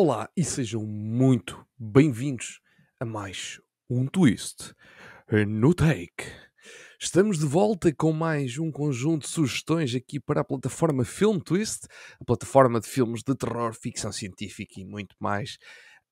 Olá e sejam muito bem-vindos a mais um Twist no Take. Estamos de volta com mais um conjunto de sugestões aqui para a plataforma Film Twist, a plataforma de filmes de terror, ficção científica e muito mais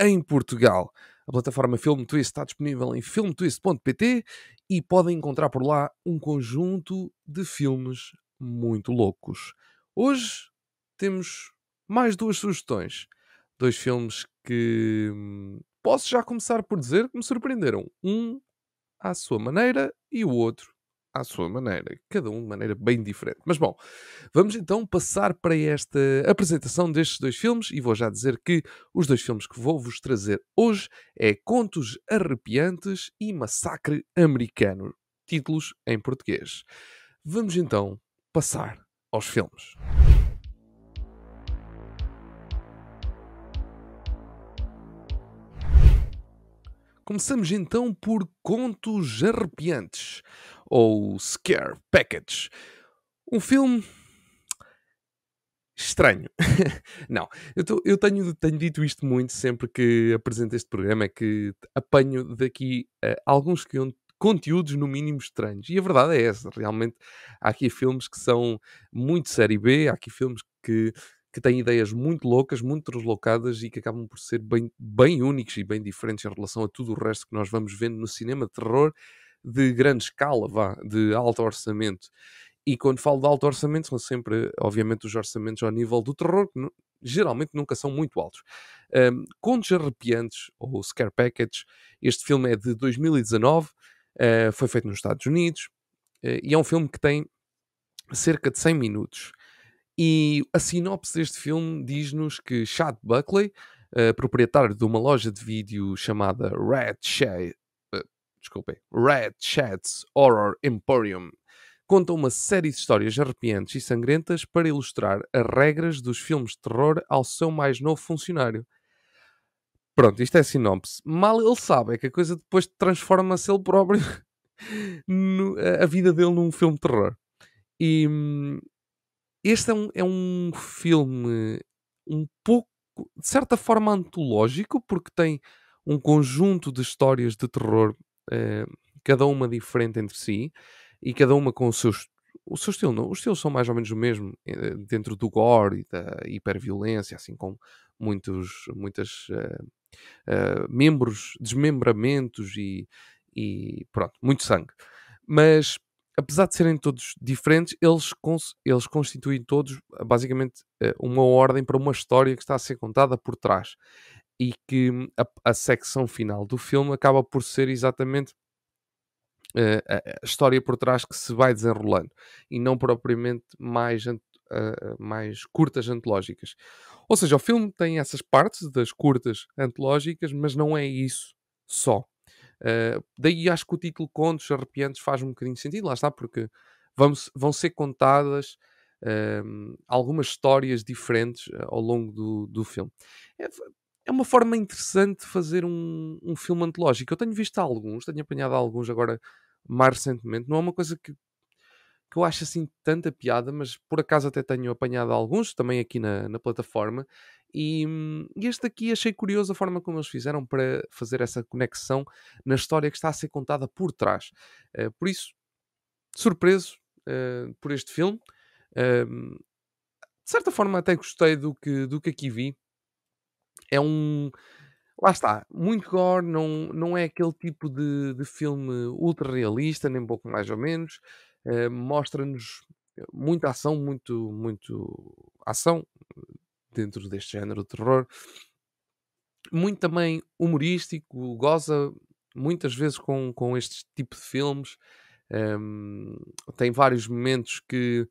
em Portugal. A plataforma Film Twist está disponível em filmtwist.pt e podem encontrar por lá um conjunto de filmes muito loucos. Hoje temos mais duas sugestões dois filmes que hum, posso já começar por dizer que me surpreenderam. Um à sua maneira e o outro à sua maneira, cada um de maneira bem diferente. Mas bom, vamos então passar para esta apresentação destes dois filmes e vou já dizer que os dois filmes que vou vos trazer hoje é Contos Arrepiantes e Massacre Americano, títulos em português. Vamos então passar aos filmes. Começamos então por Contos Arrepiantes, ou Scare Package. Um filme. Estranho. Não, eu, tô, eu tenho, tenho, dito isto muito sempre que apresento este programa, é que apanho daqui uh, alguns que, conteúdos no mínimo estranhos. E a verdade é essa, realmente há aqui filmes que são muito série B, há aqui filmes que que têm ideias muito loucas, muito deslocadas e que acabam por ser bem, bem únicos e bem diferentes em relação a tudo o resto que nós vamos vendo no cinema de terror de grande escala, vá, de alto orçamento. E quando falo de alto orçamento, são sempre, obviamente, os orçamentos ao nível do terror, que geralmente nunca são muito altos. Um, Contos Arrepiantes, ou Scare Package, este filme é de 2019, uh, eh, foi feito nos Estados Unidos, uh, e é um filme que tem cerca de 100 minutos. E a sinopse deste filme diz-nos que Chad Buckley, uh, proprietário de uma loja de vídeo chamada Red Shade, uh, desculpem, Red Shades Horror Emporium, conta uma série de histórias arrepiantes e sangrentas para ilustrar as regras dos filmes de terror ao seu mais novo funcionário. Pronto, isto é a sinopse. Mal ele sabe é que a coisa depois transforma-se ele próprio no, a vida dele num filme de terror. E hum, este é um, é um filme um pouco, de certa forma, antológico, porque tem um conjunto de histórias de terror, eh, cada uma diferente entre si, e cada uma com o seu, o seu estilo. Não, os estilos são mais ou menos o mesmo, eh, dentro do gore e da hiperviolência, assim como muitos muitas, uh, uh, membros, desmembramentos e, e pronto, muito sangue. Mas apesar de serem todos diferentes, eles, cons eles constituem todos basicamente eh, uma ordem para uma história que está a ser contada por trás e que hum, a, a secção final do filme acaba por ser exatamente uh, a história por trás que se vai desenrolando e não propriamente mais, uh, mais curtas antológicas. Ou seja, o filme tem essas partes das curtas antológicas, mas não é isso só. Uh, daí acho que o título Contos Arrepiantes faz um bocadinho de sentido, lá está, porque vamos, vão ser contadas uh, algumas histórias diferentes eh, ao longo do, do filme. É, é uma forma interessante de fazer um, um filme antológico. Eu tenho visto alguns, tenho apanhado alguns agora mais recentemente. Não é uma coisa que, que eu acho assim tanta piada, mas por acaso até tenho apanhado alguns também aqui na, na plataforma. E, hum, e, este aqui achei curioso a forma como eles fizeram para fazer essa conexão na história que está a ser contada por trás. Uh, por isso, surpreso uh, por este filme. Uh, de certa forma, até gostei do que, do que aqui vi. É um. Lá está, muito gore, não, não é aquele tipo de, de filme ultra realista, nem pouco mais ou menos. Eh, mostra-nos muita ação, muito, muito ação, dentro deste género de terror. Muito também humorístico, goza muitas vezes com, com este tipo de filmes. Um, tem vários momentos que,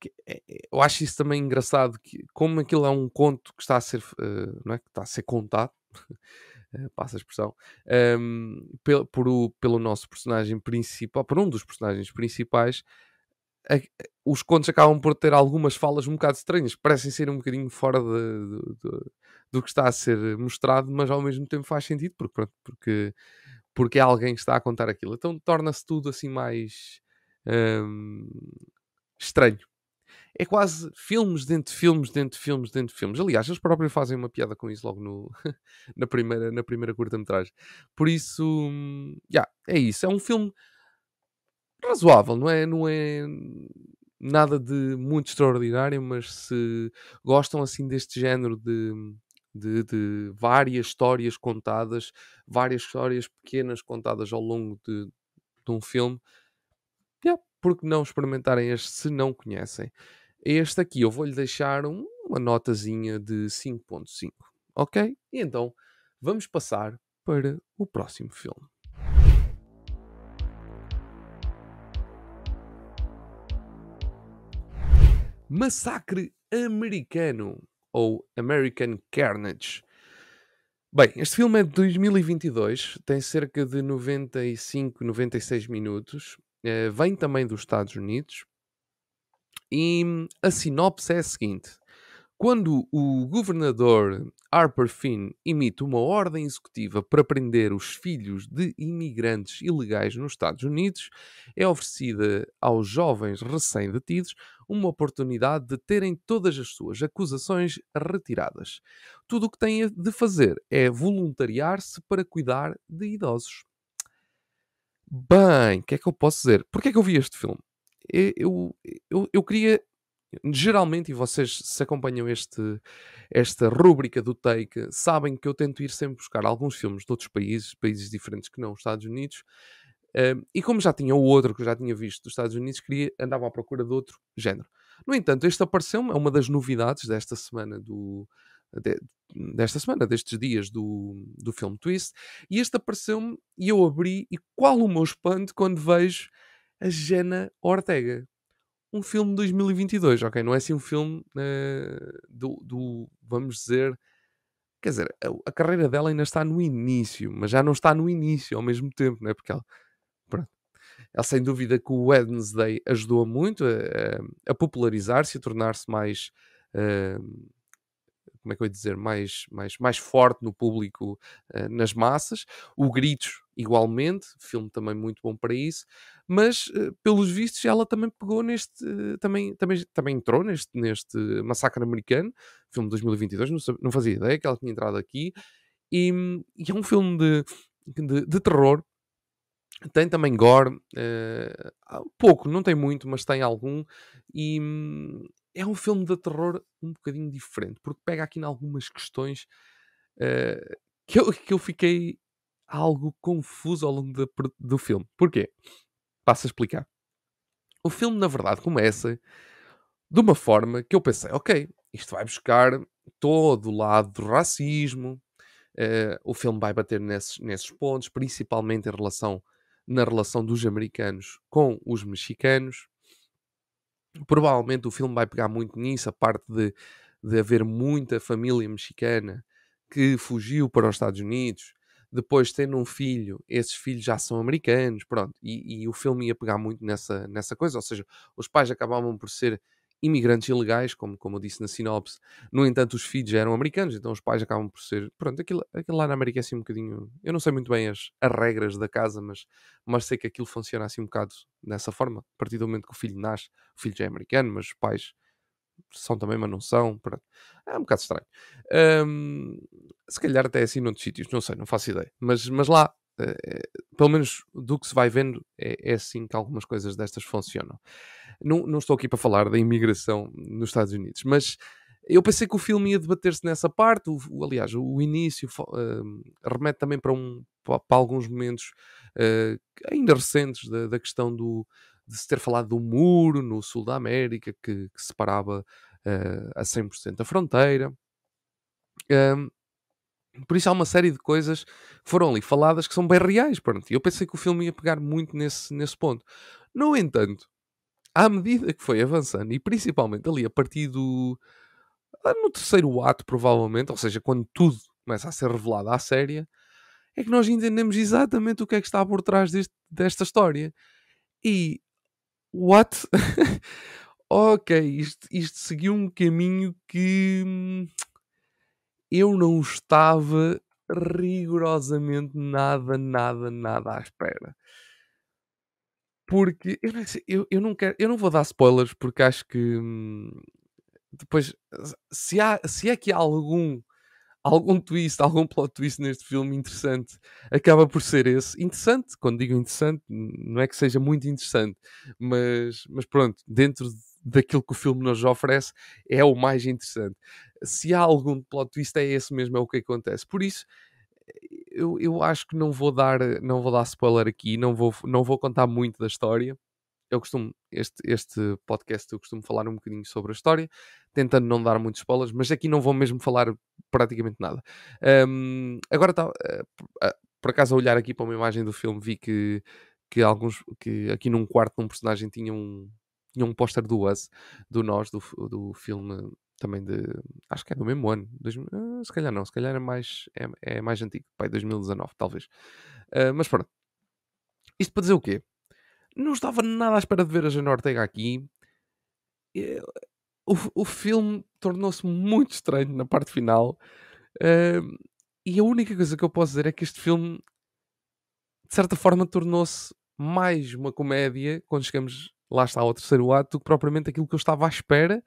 que, é, é, eu acho isso também engraçado, que, como aquilo é um conto que está a ser, uh, não é? que está a ser contado, eh, passa a expressão, um, pelo, por o, pelo nosso personagem principal, por um dos personagens principais, a, os contos acabam por ter algumas falas um bocado estranhas, parecem ser um bocadinho fora de, de, de, do que está a ser mostrado, mas ao mesmo tempo faz sentido, porque, pronto, porque, porque é alguém está a contar aquilo. Então torna-se tudo assim mais hum, estranho. É quase filmes dentro de filmes, dentro de filmes, dentro de filmes. Aliás, eles próprios fazem uma piada com isso logo no, na primeira, na primeira curta-metragem. Por isso, hum, yeah, é isso. É um filme razoável, não é, não é, nada de muito extraordinário, mas se gostam assim deste género de, de, de várias histórias contadas, várias histórias pequenas contadas ao longo de, de um filme, yeah, não experimentarem este se não conhecem? Este aqui eu vou-lhe deixar um, uma notazinha de 5.5, ok? E então vamos passar para o próximo filme. Massacre Americano ou American Carnage. Bem, este filme é de 2022, tem cerca de 95, 96 minutos, eh, vem também dos Estados Unidos e a sinopse é a seguinte: quando o governador Harper Finn emite uma ordem executiva para prender os filhos de imigrantes ilegais nos Estados Unidos, é oferecida aos jovens recém-detidos uma oportunidade de terem todas as suas acusações retiradas. Tudo o que têm de fazer é voluntariar-se para cuidar de idosos. Bem, o que é que eu posso dizer? Porquê é que eu vi este filme? Eu, eu, eu, eu queria Geralmente, e vocês se acompanham este, esta rúbrica do Take, sabem que eu tento ir sempre buscar alguns filmes de outros países, países diferentes que não os Estados Unidos, eh, e como já tinha o outro que eu já tinha visto dos Estados Unidos, queria, andava à procura de outro género. No entanto, este apareceu-me, é uma das novidades desta semana do. De, desta semana, destes dias do, do filme Twist, e este apareceu-me e eu abri, e qual o meu espanto quando vejo a Jana Ortega, um filme de 2022, ok? Não é assim um filme uh, do, do, vamos dizer, quer dizer, a, a, carreira dela ainda está no início, mas já não está no início ao mesmo tempo, não é? Porque ela, pronto, ela sem dúvida que o Wednesday ajudou muito a, a popularizar-se, a tornar-se mais, uh, como é que eu ia dizer, mais, mais, mais forte no público, uh, nas massas. O Gritos, igualmente, filme também muito bom para isso mas eh, pelos vistos ela também pegou neste, eh, também, também, também entrou neste, neste Massacre Americano, filme de 2022, não, sabia, não fazia ideia que ela tinha entrado aqui, e, e é um filme de, de, de terror, tem também gore, uh, pouco, não tem muito, mas tem algum, e é um filme de terror um bocadinho diferente, porque pega aqui em algumas questões uh, que, eu, que eu fiquei algo confuso ao longo do filme. Porquê? Passo a explicar. O filme, na verdade, começa de uma forma que eu pensei, ok, isto vai buscar todo o lado do racismo, uh, o filme vai bater nesses, nesses pontos, principalmente em relação na relação dos americanos com os mexicanos. Provavelmente o filme vai pegar muito nisso, a parte de, de haver muita família mexicana que fugiu para os Estados Unidos depois, tendo um filho, esses filhos já são americanos, pronto. E, e o filme ia pegar muito nessa, nessa coisa, ou seja, os pais acabavam por ser imigrantes ilegais, como, como eu disse na sinopse. No entanto, os filhos eram americanos, então os pais acabam por ser. Pronto, aquilo, aquilo lá na América é assim um bocadinho. Eu não sei muito bem as, as regras da casa, mas, mas sei que aquilo funciona assim um bocado dessa forma. A partir do momento que o filho nasce, o filho já é americano, mas os pais são também, mas não são. Pronto. É um bocado estranho. Um, se calhar até é assim noutros sítios, não sei, não faço ideia. Mas, mas lá, uh, pelo menos do que se vai vendo, é, é assim que algumas coisas destas funcionam. Não, não estou aqui para falar da imigração nos Estados Unidos, mas eu pensei que o filme ia debater-se nessa parte. O, o, aliás, o início uh, remete também para, um, para, para alguns momentos uh, ainda recentes da, da questão do, de se ter falado do muro no sul da América que, que separava uh, a 100% a fronteira. Um, por isso há uma série de coisas que foram ali faladas que são bem reais. Pronto. E eu pensei que o filme ia pegar muito nesse, nesse ponto. No entanto, à medida que foi avançando, e principalmente ali a partir do. Ah, no terceiro ato, provavelmente, ou seja, quando tudo começa a ser revelado à séria, é que nós entendemos exatamente o que é que está por trás deste, desta história. E What? ok, isto, isto seguiu um caminho que hum, eu não estava rigorosamente nada, nada, nada à espera. Porque eu não, sei, eu, eu não quero, eu não vou dar spoilers porque acho que hum, depois se há se é que há algum algum twist, algum plot twist neste filme interessante. Acaba por ser esse. Interessante, quando digo interessante, não é que seja muito interessante, mas, mas pronto, dentro daquilo que o filme nos oferece, é o mais interessante. Se há algum plot twist, é esse mesmo, é o que acontece. Por isso, eu, eu acho que não vou dar, não vou dar spoiler aqui, não vou, não vou contar muito da história. Eu costumo, este, este podcast, eu costumo falar um bocadinho sobre a história tentando não dar muitas spoilers, mas aqui não vou mesmo falar praticamente nada. Um, agora está. Uh, eh, ah, por acaso, a olhar aqui para uma imagem do filme, vi que, que alguns. que aqui num quarto de um personagem tinha um, tinha um póster do Us, do Nós, do, do filme também de. acho que é do mesmo ano. Dois, uh, se calhar não, se calhar é mais, é, é mais antigo, pai, é 2019, talvez. Uh, mas pronto. Isto para dizer o quê? Não estava nada à espera de ver a Jane Ortega aqui o, o filme tornou-se muito estranho na parte final. Uh, e a única coisa que eu posso dizer é que este filme, de certa forma, tornou-se mais uma comédia quando chegamos lá está ao terceiro ato do que propriamente aquilo que eu estava à espera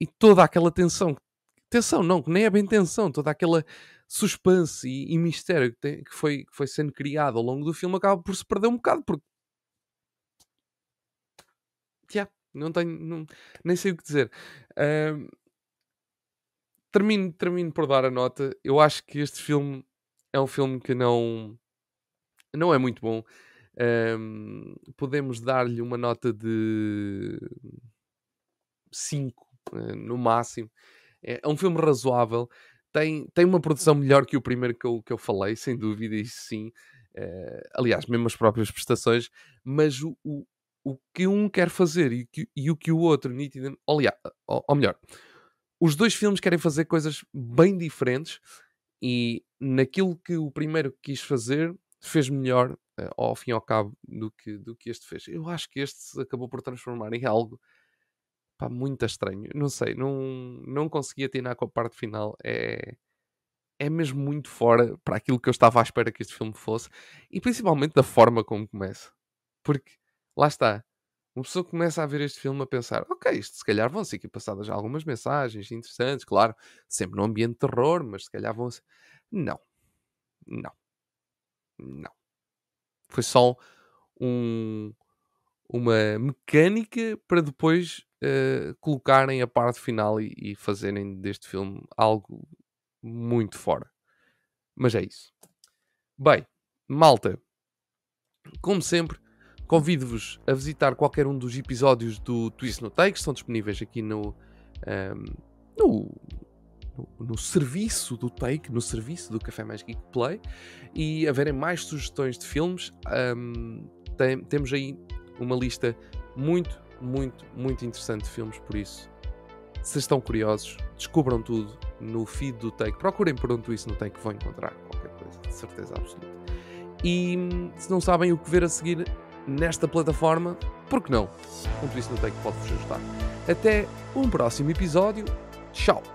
e toda aquela tensão. Tensão, não, que nem é bem tensão, toda aquela suspense e, e mistério que, tem, que, foi, que foi sendo criado ao longo do filme acaba por se perder um bocado, porque Não tenho. Não, nem sei o que dizer. termino, termino por dar a nota. Eu acho que este filme é um filme que não. Não é muito bom. Um, podemos dar-lhe uma nota de 5 eh, no máximo. É, é, um filme razoável. Tem, tem uma produção melhor que o primeiro que eu, que eu falei, sem dúvida, isso sim. Uh, aliás, mesmo as próprias prestações, mas o, o que um quer fazer e, que, e o que o outro nitidamente. Olha, ou, ou melhor, os dois filmes querem fazer coisas bem diferentes e naquilo que o primeiro quis fazer fez melhor eh, ao fim e ao cabo do que, do que este fez. Eu acho que este acabou por transformar em algo pá, muito estranho. Não sei, não, não consegui atinar com a parte final. É, é mesmo muito fora para aquilo que eu estava à espera que este filme fosse e principalmente da forma como começa. Porque lá está. Uma pessoa começa a ver este filme a pensar: ok, isto se calhar vão ser aqui passadas algumas mensagens interessantes, claro, sempre num ambiente de terror, mas se calhar vão ser. Não. Não. Não. Foi só um, uma mecânica para depois uh, colocarem a parte final e, e fazerem deste filme algo muito fora. Mas é isso. Bem, malta, como sempre, Convido-vos a visitar qualquer um dos episódios do Twist no Take, que estão disponíveis aqui no, um, ehm, no, no, no, serviço do Take, no serviço do Café Mais Geek Play, e a verem mais sugestões de filmes. Um, ehm, tem, temos aí uma lista muito, muito, muito interessante de filmes, por isso, se estão curiosos, descubram tudo no feed do Take. Procurem por um Twist no Take, vão encontrar qualquer coisa, de certeza absoluta. E se não sabem o que ver a seguir, nesta plataforma, porque não? Um isso não tem que pode vos ajudar. Até um próximo episódio. Tchau!